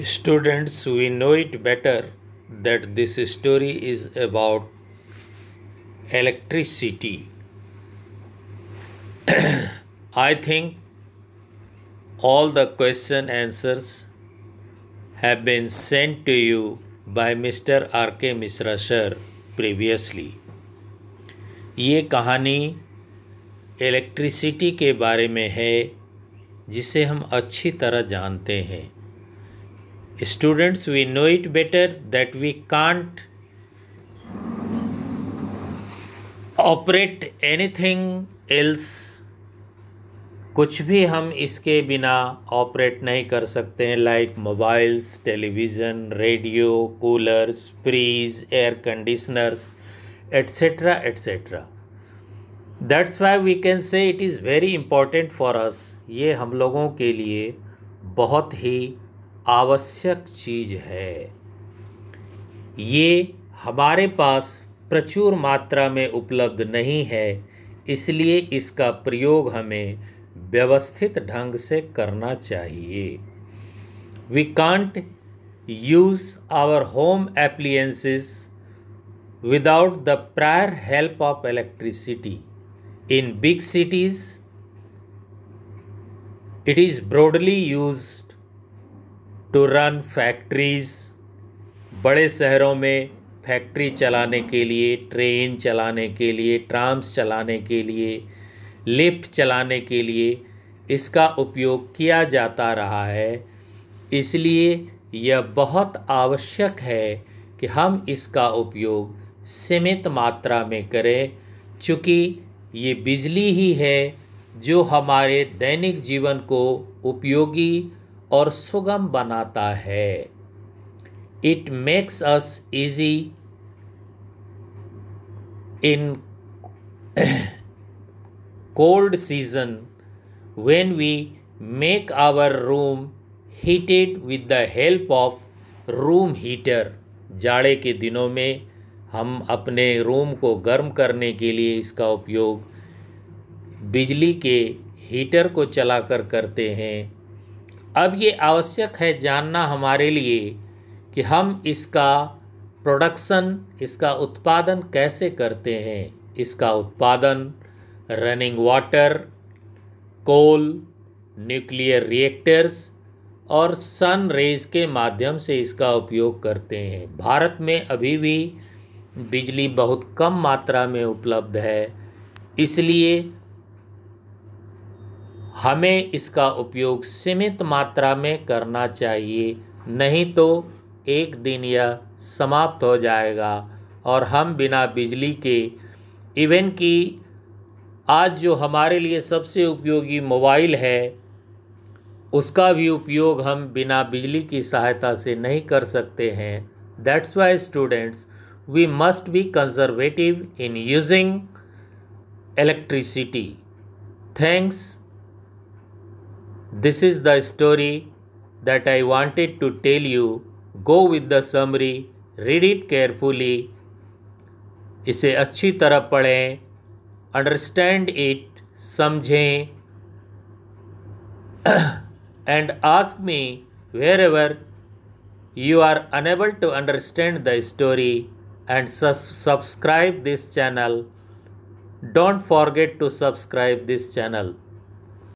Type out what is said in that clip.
Students, we know it better that this story is about electricity. I think all the question answers have been sent to you by mr r k misra sir previously ये कहानी electricity के बारे में है जिसे हम अच्छी तरह जानते हैं Students, we know it better that we can't operate anything else कुछ भी हम इसके बिना ऑपरेट नहीं कर सकते हैं like mobiles television radio coolers fridge air conditioners etcetera etcetera that's why we can say it is very important for us ये हम लोगों के लिए बहुत ही आवश्यक चीज़ है ये हमारे पास प्रचुर मात्रा में उपलब्ध नहीं है इसलिए इसका प्रयोग हमें व्यवस्थित ढंग से करना चाहिए we can't use our home appliances without the prior help of electricity in big cities it is broadly used to run factories बड़े शहरों में फैक्ट्री चलाने के लिए ट्रेन चलाने के लिए ट्राम्स चलाने के लिए लिफ्ट चलाने के लिए इसका उपयोग किया जाता रहा है इसलिए यह बहुत आवश्यक है कि हम इसका उपयोग सीमित मात्रा में करें चूँकि ये बिजली ही है जो हमारे दैनिक जीवन को उपयोगी और सुगम बनाता है it makes us easy in cold season when we make our room heated with the help of room heater जाड़े के दिनों में हम अपने रूम को गर्म करने के लिए इसका उपयोग बिजली के हीटर को चलाकर करते हैं अब ये आवश्यक है जानना हमारे लिए कि हम इसका प्रोडक्शन इसका उत्पादन कैसे करते हैं इसका उत्पादन running water coal nuclear reactors और सन रेज के माध्यम से इसका उपयोग करते हैं भारत में अभी भी बिजली बहुत कम मात्रा में उपलब्ध है इसलिए हमें इसका उपयोग सीमित मात्रा में करना चाहिए नहीं तो एक दिन यह समाप्त हो जाएगा और हम बिना बिजली के इवन कि आज जो हमारे लिए सबसे उपयोगी मोबाइल है उसका भी उपयोग हम बिना बिजली की सहायता से नहीं कर सकते हैं that's why students we must be conservative in using electricity thanks This is the story that I wanted to tell you. Go with the summary, read it carefully. इसे अच्छी तरह पढ़ें अंडरस्टैंड इट समझें and ask me wherever you are unable to understand the story and su- subscribe this channel don't forget to subscribe this channel